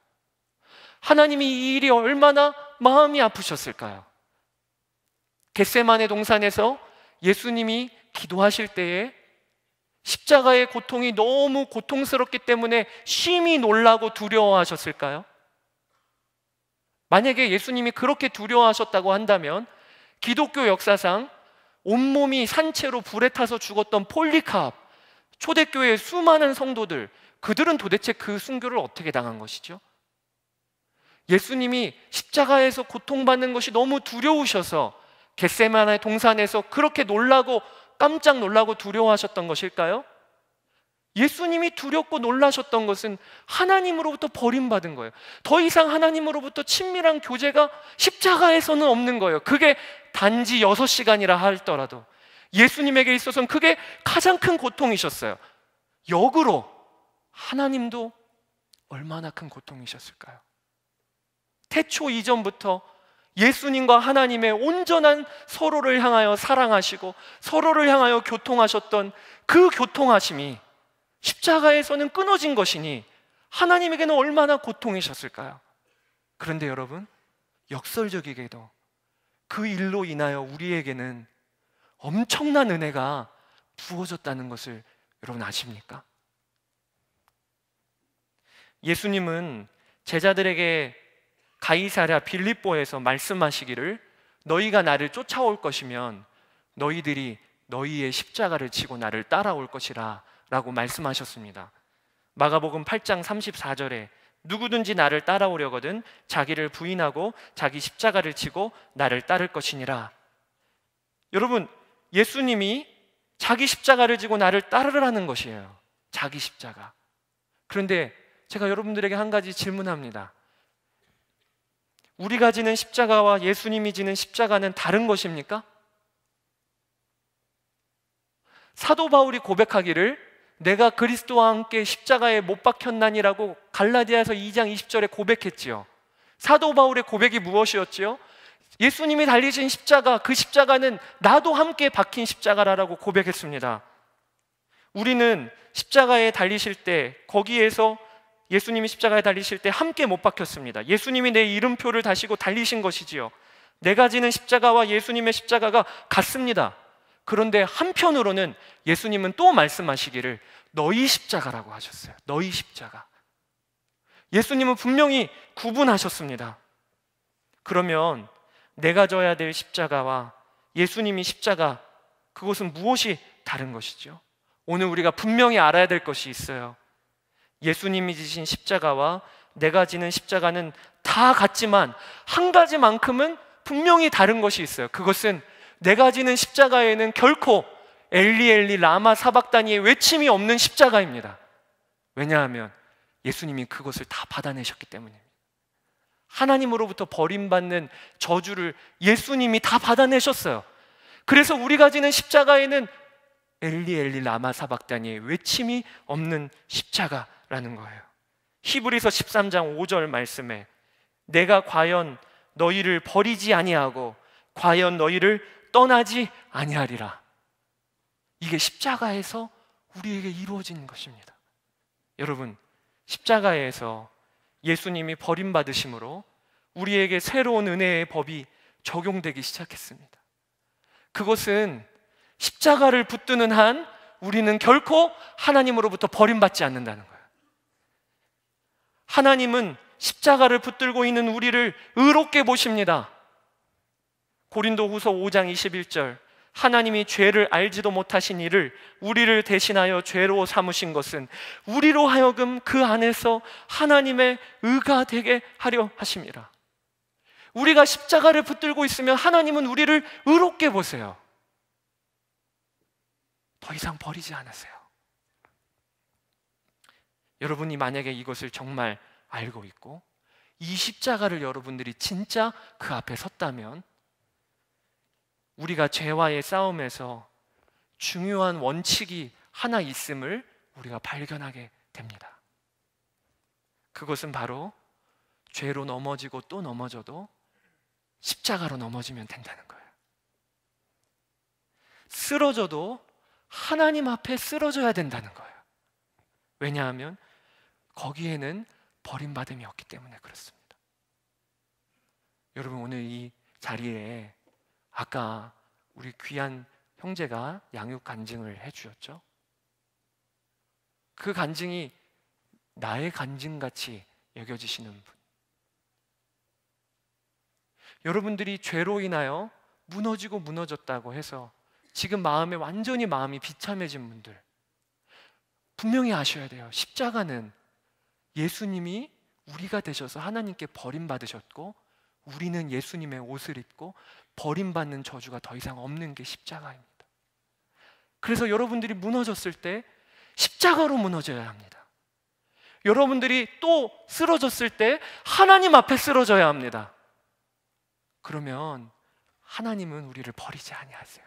하나님이 이 일이 얼마나 마음이 아프셨을까요? 겟세만의 동산에서 예수님이 기도하실 때에 십자가의 고통이 너무 고통스럽기 때문에 심히 놀라고 두려워하셨을까요? 만약에 예수님이 그렇게 두려워하셨다고 한다면 기독교 역사상 온몸이 산채로 불에 타서 죽었던 폴리캅, 카 초대교회의 수많은 성도들, 그들은 도대체 그 순교를 어떻게 당한 것이죠? 예수님이 십자가에서 고통받는 것이 너무 두려우셔서 겟세마나의 동산에서 그렇게 놀라고 깜짝 놀라고 두려워하셨던 것일까요? 예수님이 두렵고 놀라셨던 것은 하나님으로부터 버림받은 거예요. 더 이상 하나님으로부터 친밀한 교제가 십자가에서는 없는 거예요. 그게 단지 6시간이라 할더라도 예수님에게 있어서는 그게 가장 큰 고통이셨어요. 역으로 하나님도 얼마나 큰 고통이셨을까요? 태초 이전부터 예수님과 하나님의 온전한 서로를 향하여 사랑하시고 서로를 향하여 교통하셨던 그 교통하심이 십자가에서는 끊어진 것이니 하나님에게는 얼마나 고통이셨을까요? 그런데 여러분, 역설적이게도 그 일로 인하여 우리에게는 엄청난 은혜가 부어졌다는 것을 여러분 아십니까? 예수님은 제자들에게 가이사랴 빌립보에서 말씀하시기를 너희가 나를 쫓아올 것이면 너희들이 너희의 십자가를 치고 나를 따라올 것이라 라고 말씀하셨습니다. 마가복음 8장 34절에 누구든지 나를 따라오려거든 자기를 부인하고 자기 십자가를 치고 나를 따를 것이니라. 여러분, 예수님이 자기 십자가를 지고 나를 따르라는 것이에요. 자기 십자가. 그런데 제가 여러분들에게 한 가지 질문합니다. 우리가 지는 십자가와 예수님이 지는 십자가는 다른 것입니까? 사도 바울이 고백하기를 내가 그리스도와 함께 십자가에 못 박혔나니라고 갈라디아에서 2장 20절에 고백했지요. 사도 바울의 고백이 무엇이었지요? 예수님이 달리신 십자가, 그 십자가는 나도 함께 박힌 십자가라라고 고백했습니다. 우리는 십자가에 달리실 때 거기에서 예수님이 십자가에 달리실 때 함께 못 박혔습니다. 예수님이 내 이름표를 다시고 달리신 것이지요. 내가 지는 십자가와 예수님의 십자가가 같습니다. 그런데 한편으로는 예수님은 또 말씀하시기를 너희 십자가라고 하셨어요. 너희 십자가. 예수님은 분명히 구분하셨습니다. 그러면 내가 져야 될 십자가와 예수님이 십자가, 그것은 무엇이 다른 것이죠? 오늘 우리가 분명히 알아야 될 것이 있어요. 예수님이 지신 십자가와 내가 지는 십자가는 다 같지만 한 가지만큼은 분명히 다른 것이 있어요. 그것은 내가 지는 십자가에는 결코 엘리 엘리 라마 사박다니의 외침이 없는 십자가입니다. 왜냐하면 예수님이 그것을 다 받아내셨기 때문입니다. 하나님으로부터 버림받는 저주를 예수님이 다 받아내셨어요. 그래서 우리가 지는 십자가에는 엘리 엘리 라마 사박다니의 외침이 없는 십자가라는 거예요. 히브리서 13장 5절 말씀에 내가 과연 너희를 버리지 아니하고 과연 너희를 떠나지 아니하리라. 이게 십자가에서 우리에게 이루어진 것입니다. 여러분, 십자가에서 예수님이 버림받으심으로 우리에게 새로운 은혜의 법이 적용되기 시작했습니다. 그것은 십자가를 붙드는 한 우리는 결코 하나님으로부터 버림받지 않는다는 거예요. 하나님은 십자가를 붙들고 있는 우리를 의롭게 보십니다. 고린도후서 5장 21절 하나님이 죄를 알지도 못하신 이를 우리를 대신하여 죄로 삼으신 것은 우리로 하여금 그 안에서 하나님의 의가 되게 하려 하십니다. 우리가 십자가를 붙들고 있으면 하나님은 우리를 의롭게 보세요. 더 이상 버리지 않으세요. 여러분이 만약에 이것을 정말 알고 있고 이 십자가를 여러분들이 진짜 그 앞에 섰다면 우리가 죄와의 싸움에서 중요한 원칙이 하나 있음을 우리가 발견하게 됩니다. 그것은 바로 죄로 넘어지고 또 넘어져도 십자가로 넘어지면 된다는 거예요. 쓰러져도 하나님 앞에 쓰러져야 된다는 거예요. 왜냐하면 거기에는 버림받음이 없기 때문에 그렇습니다. 여러분 오늘 이 자리에 아까 우리 귀한 형제가 양육 간증을 해 주셨죠. 그 간증이 나의 간증같이 여겨지시는 분. 여러분들이 죄로 인하여 무너지고 무너졌다고 해서 지금 마음에 완전히 마음이 비참해진 분들 분명히 아셔야 돼요. 십자가는 예수님이 우리가 되셔서 하나님께 버림받으셨고 우리는 예수님의 옷을 입고 버림받는 저주가 더 이상 없는 게 십자가입니다. 그래서 여러분들이 무너졌을 때 십자가로 무너져야 합니다. 여러분들이 또 쓰러졌을 때 하나님 앞에 쓰러져야 합니다. 그러면 하나님은 우리를 버리지 아니하세요.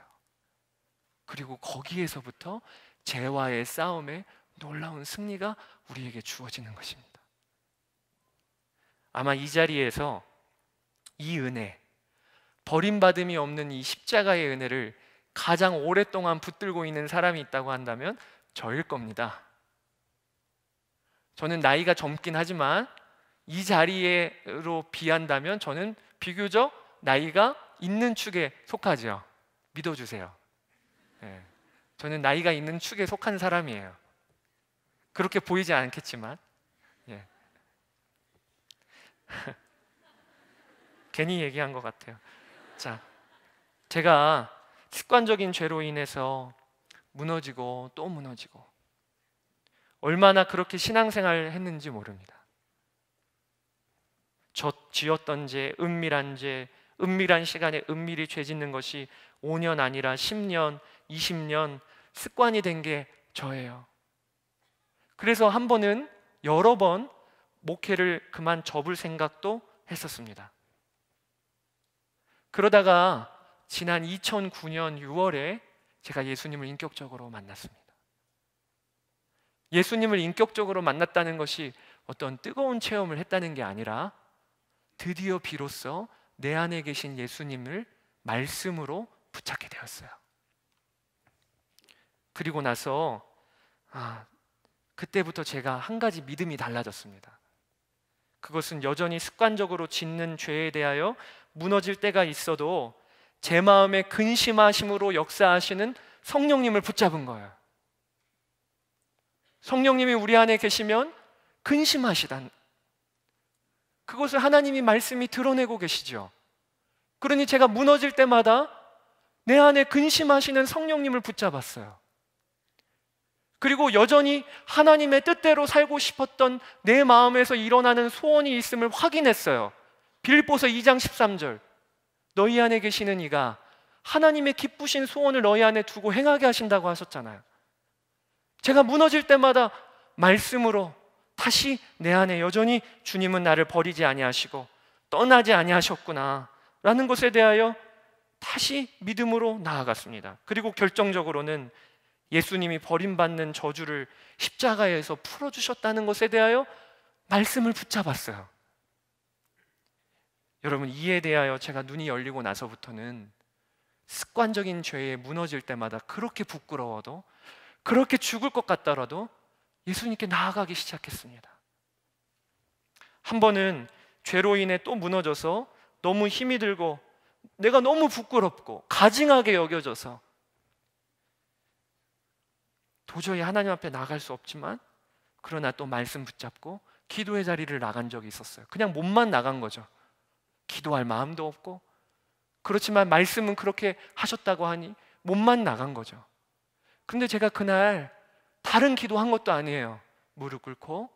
그리고 거기에서부터 죄와의 싸움에 놀라운 승리가 우리에게 주어지는 것입니다. 아마 이 자리에서 이 은혜, 버림받음이 없는 이 십자가의 은혜를 가장 오랫동안 붙들고 있는 사람이 있다고 한다면 저일 겁니다. 저는 나이가 젊긴 하지만 이 자리로 비한다면 저는 비교적 나이가 있는 축에 속하지 믿어주세요. 네. 저는 나이가 있는 축에 속한 사람이에요. 그렇게 보이지 않겠지만. 네. 괜히 얘기한 것 같아요. 자, 제가 습관적인 죄로 인해서 무너지고 또 무너지고 얼마나 그렇게 신앙생활 을 했는지 모릅니다. 저 지었던 죄, 은밀한 죄, 은밀한 시간에 은밀히 죄 짓는 것이 5년 아니라 10년, 20년 습관이 된 게 저예요. 그래서 한 번은 여러 번 목회를 그만 접을 생각도 했었습니다. 그러다가 지난 2009년 6월에 제가 예수님을 인격적으로 만났습니다. 예수님을 인격적으로 만났다는 것이 어떤 뜨거운 체험을 했다는 게 아니라 드디어 비로소 내 안에 계신 예수님을 말씀으로 붙잡게 되었어요. 그리고 나서 아, 그때부터 제가 한 가지 믿음이 달라졌습니다. 그것은 여전히 습관적으로 짓는 죄에 대하여 무너질 때가 있어도 제 마음에 근심하심으로 역사하시는 성령님을 붙잡은 거예요. 성령님이 우리 안에 계시면 근심하시단. 그것을 하나님이 말씀이 드러내고 계시죠. 그러니 제가 무너질 때마다 내 안에 근심하시는 성령님을 붙잡았어요. 그리고 여전히 하나님의 뜻대로 살고 싶었던 내 마음에서 일어나는 소원이 있음을 확인했어요. 빌보서 2장 13절 너희 안에 계시는 이가 하나님의 기쁘신 소원을 너희 안에 두고 행하게 하신다고 하셨잖아요. 제가 무너질 때마다 말씀으로 다시 내 안에 여전히 주님은 나를 버리지 아니하시고 떠나지 아니하셨구나 라는 것에 대하여 다시 믿음으로 나아갔습니다. 그리고 결정적으로는 예수님이 버림받는 저주를 십자가에서 풀어주셨다는 것에 대하여 말씀을 붙잡았어요. 여러분 이에 대하여 제가 눈이 열리고 나서부터는 습관적인 죄에 무너질 때마다 그렇게 부끄러워도 그렇게 죽을 것 같더라도 예수님께 나아가기 시작했습니다. 한 번은 죄로 인해 또 무너져서 너무 힘이 들고 내가 너무 부끄럽고 가증하게 여겨져서 도저히 하나님 앞에 나갈 수 없지만 그러나 또 말씀 붙잡고 기도의 자리를 나간 적이 있었어요. 그냥 몸만 나간 거죠. 기도할 마음도 없고 그렇지만 말씀은 그렇게 하셨다고 하니 몸만 나간 거죠. 근데 제가 그날 다른 기도한 것도 아니에요. 무릎 꿇고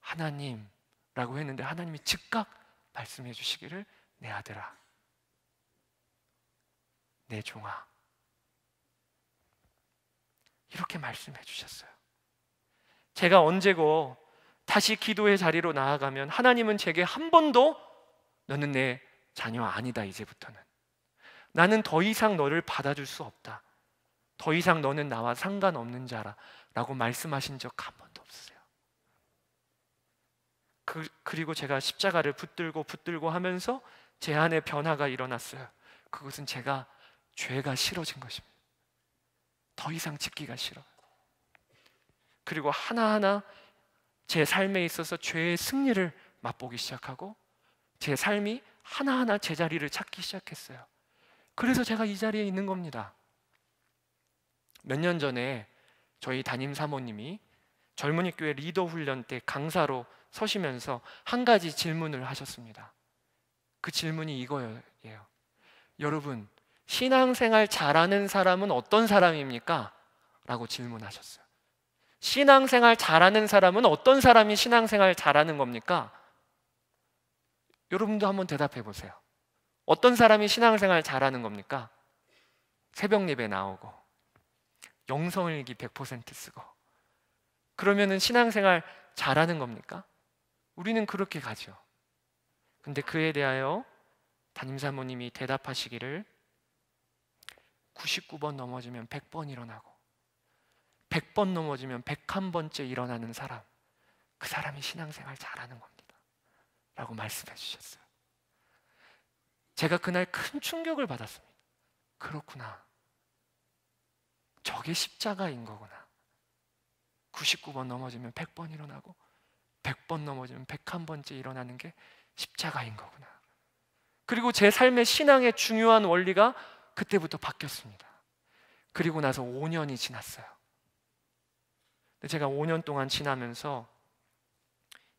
하나님이라고 했는데 하나님이 즉각 말씀해 주시기를 내 아들아 내 종아 이렇게 말씀해 주셨어요. 제가 언제고 다시 기도의 자리로 나아가면 하나님은 제게 한 번도 너는 내 자녀 아니다 이제부터는. 나는 더 이상 너를 받아줄 수 없다. 더 이상 너는 나와 상관없는 자라라고 말씀하신 적 한 번도 없으세요. 그, 그리고 제가 십자가를 붙들고 붙들고 하면서 제 안에 변화가 일어났어요. 그것은 제가 죄가 싫어진 것입니다. 더 이상 짓기가 싫어요. 그리고 하나하나 제 삶에 있어서 죄의 승리를 맛보기 시작하고 제 삶이 하나하나 제자리를 찾기 시작했어요. 그래서 제가 이 자리에 있는 겁니다. 몇 년 전에 저희 담임 사모님이 젊은이 교회 리더 훈련 때 강사로 서시면서 한 가지 질문을 하셨습니다. 그 질문이 이거예요. 여러분, 신앙생활 잘하는 사람은 어떤 사람입니까? 라고 질문하셨어요. 신앙생활 잘하는 사람은 어떤 사람이 신앙생활 잘하는 겁니까? 여러분도 한번 대답해 보세요. 어떤 사람이 신앙생활 잘하는 겁니까? 새벽 예배 나오고 영성일기 100% 쓰고 그러면은 신앙생활 잘하는 겁니까? 우리는 그렇게 가죠. 근데 그에 대하여 담임 사모님이 대답하시기를 99번 넘어지면 100번 일어나고 100번 넘어지면 101번째 일어나는 사람 그 사람이 신앙생활 잘하는 겁니다. 라고 말씀해 주셨어요. 제가 그날 큰 충격을 받았습니다. 그렇구나. 저게 십자가인 거구나. 99번 넘어지면 100번 일어나고 100번 넘어지면 101번째 일어나는 게 십자가인 거구나. 그리고 제 삶의 신앙의 중요한 원리가 그때부터 바뀌었습니다. 그리고 나서 5년이 지났어요. 제가 5년 동안 지나면서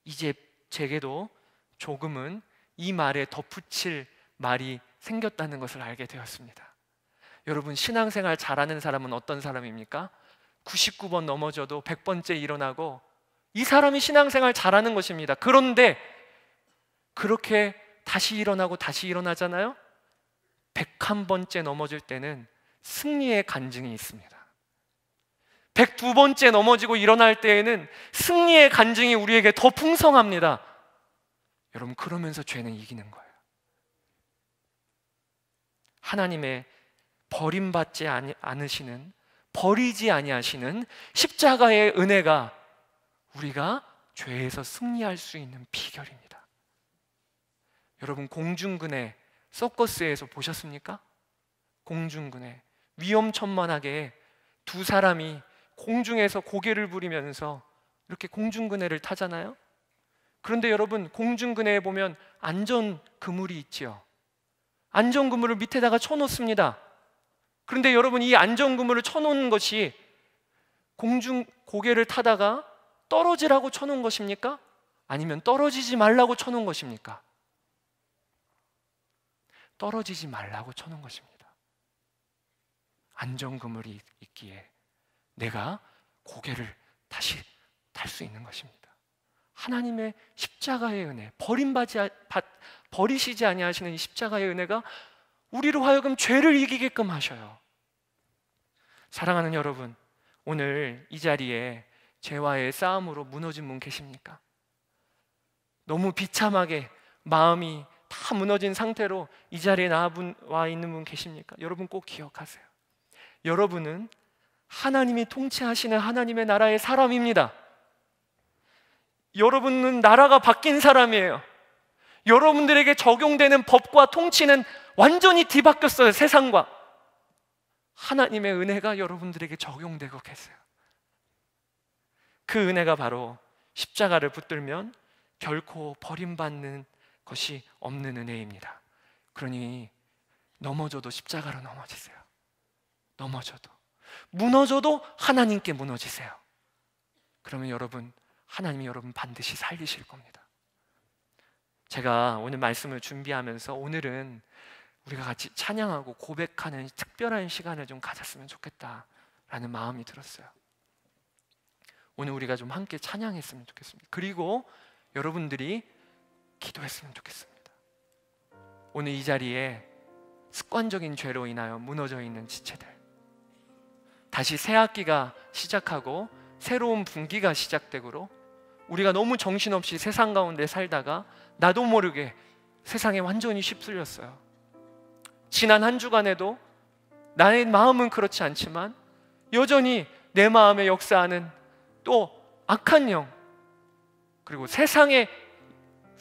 이제 제게도 조금은 이 말에 덧붙일 말이 생겼다는 것을 알게 되었습니다. 여러분 신앙생활 잘하는 사람은 어떤 사람입니까? 99번 넘어져도 100번째 일어나고 이 사람이 신앙생활 잘하는 것입니다. 그런데 그렇게 다시 일어나고 다시 일어나잖아요. 101번째 넘어질 때는 승리의 간증이 있습니다. 102번째 넘어지고 일어날 때에는 승리의 간증이 우리에게 더 풍성합니다. 여러분 그러면서 죄는 이기는 거예요. 하나님의 버림받지 않으시는 버리지 아니하시는 십자가의 은혜가 우리가 죄에서 승리할 수 있는 비결입니다. 여러분 공중근의 서커스에서 보셨습니까? 공중근의 위험천만하게 두 사람이 공중에서 고개를 부리면서 이렇게 공중근해를 타잖아요. 그런데 여러분 공중근해에 보면 안전 그물이 있지요. 안전 그물을 밑에다가 쳐놓습니다. 그런데 여러분 이 안전 그물을 쳐놓은 것이 공중 고개를 타다가 떨어지라고 쳐놓은 것입니까? 아니면 떨어지지 말라고 쳐놓은 것입니까? 떨어지지 말라고 쳐놓은 것입니다. 안전 그물이 있기에 내가 고개를 다시 탈 수 있는 것입니다. 하나님의 십자가의 은혜, 버림받지 아, 버리시지 아니하시는 십자가의 은혜가 우리로 하여금 죄를 이기게끔 하셔요. 사랑하는 여러분, 오늘 이 자리에 죄와의 싸움으로 무너진 분 계십니까? 너무 비참하게 마음이 다 무너진 상태로 이 자리에 나와 있는 분 계십니까? 여러분 꼭 기억하세요. 여러분은 하나님이 통치하시는 하나님의 나라의 사람입니다. 여러분은 나라가 바뀐 사람이에요. 여러분들에게 적용되는 법과 통치는 완전히 뒤바뀌었어요, 세상과. 하나님의 은혜가 여러분들에게 적용되고 계세요. 그 은혜가 바로 십자가를 붙들면 결코 버림받는 것이 없는 은혜입니다. 그러니 넘어져도 십자가로 넘어지세요. 넘어져도. 무너져도 하나님께 무너지세요. 그러면 여러분, 하나님이 여러분 반드시 살리실 겁니다. 제가 오늘 말씀을 준비하면서 오늘은 우리가 같이 찬양하고 고백하는 특별한 시간을 좀 가졌으면 좋겠다라는 마음이 들었어요. 오늘 우리가 좀 함께 찬양했으면 좋겠습니다. 그리고 여러분들이 기도했으면 좋겠습니다. 오늘 이 자리에 습관적인 죄로 인하여 무너져 있는 지체들. 다시 새 학기가 시작하고 새로운 분기가 시작되고 우리가 너무 정신없이 세상 가운데 살다가 나도 모르게 세상에 완전히 휩쓸렸어요. 지난 한 주간에도 나의 마음은 그렇지 않지만 여전히 내 마음에 역사하는 또 악한 영 그리고 세상에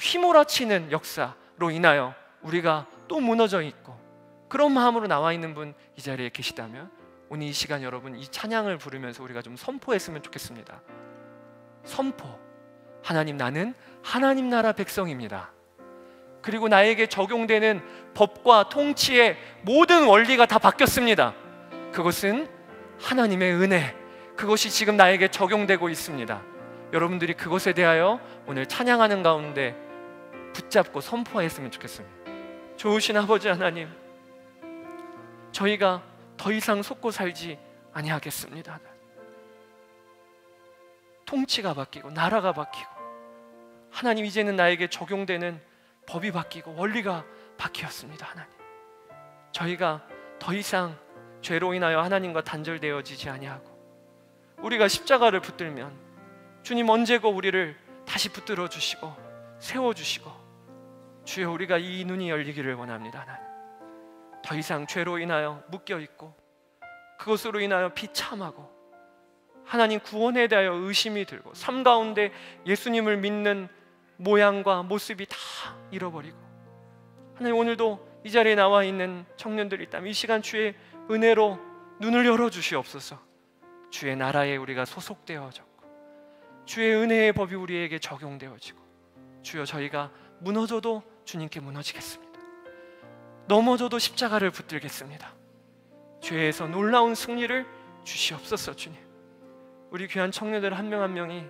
휘몰아치는 역사로 인하여 우리가 또 무너져 있고 그런 마음으로 나와 있는 분 이 자리에 계시다면 오늘 이 시간 여러분 이 찬양을 부르면서 우리가 좀 선포했으면 좋겠습니다. 선포. 하나님 나는 하나님 나라 백성입니다. 그리고 나에게 적용되는 법과 통치의 모든 원리가 다 바뀌었습니다. 그것은 하나님의 은혜. 그것이 지금 나에게 적용되고 있습니다. 여러분들이 그것에 대하여 오늘 찬양하는 가운데 붙잡고 선포했으면 좋겠습니다. 좋으신 아버지 하나님, 저희가 더 이상 속고 살지 아니하겠습니다. 통치가 바뀌고 나라가 바뀌고 하나님 이제는 나에게 적용되는 법이 바뀌고 원리가 바뀌었습니다. 하나님. 저희가 더 이상 죄로 인하여 하나님과 단절되어지지 아니하고 우리가 십자가를 붙들면 주님 언제고 우리를 다시 붙들어 주시고 세워 주시고 주여 우리가 이 눈이 열리기를 원합니다. 하나님. 더 이상 죄로 인하여 묶여 있고 그것으로 인하여 비참하고 하나님 구원에 대하여 의심이 들고 삶 가운데 예수님을 믿는 모양과 모습이 다 잃어버리고 하나님 오늘도 이 자리에 나와 있는 청년들이 있다면 이 시간 주의 은혜로 눈을 열어 주시옵소서. 주의 나라에 우리가 소속되어졌고 주의 은혜의 법이 우리에게 적용되어지고 주여 저희가 무너져도 주님께 무너지겠습니다. 넘어져도 십자가를 붙들겠습니다. 죄에서 놀라운 승리를 주시옵소서 주님. 우리 귀한 청년들 한 명한 한 명이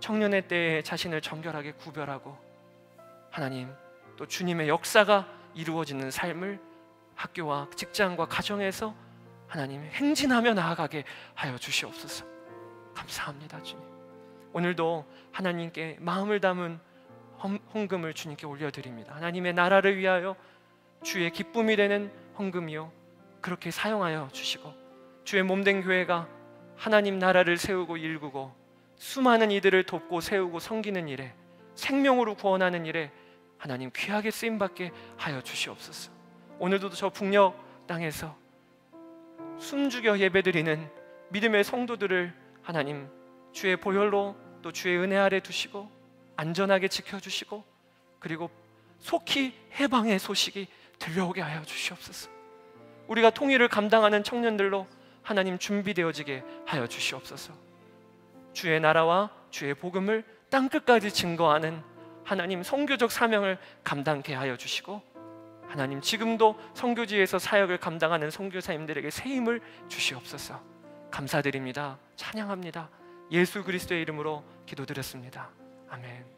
청년의 때에 자신을 정결하게 구별하고 하나님 또 주님의 역사가 이루어지는 삶을 학교와 직장과 가정에서 하나님 행진하며 나아가게 하여 주시옵소서. 감사합니다, 주님. 오늘도 하나님께 마음을 담은 헌금을 주님께 올려드립니다. 하나님의 나라를 위하여 주의 기쁨이 되는 헌금이요 그렇게 사용하여 주시고 주의 몸된 교회가 하나님 나라를 세우고 일구고 수많은 이들을 돕고 세우고 섬기는 일에 생명으로 구원하는 일에 하나님 귀하게 쓰임 받게 하여 주시옵소서. 오늘도 저 북녘 땅에서 숨죽여 예배드리는 믿음의 성도들을 하나님 주의 보혈로 또 주의 은혜 아래 두시고 안전하게 지켜 주시고 그리고 속히 해방의 소식이 들려오게 하여 주시옵소서. 우리가 통일을 감당하는 청년들로 하나님 준비되어지게 하여 주시옵소서. 주의 나라와 주의 복음을 땅 끝까지 증거하는 하나님 성교적 사명을 감당케 하여 주시고 하나님 지금도 성교지에서 사역을 감당하는 성교사님들에게새 힘을 주시옵소서. 감사드립니다. 찬양합니다. 예수 그리스도의 이름으로 기도드렸습니다. 아멘.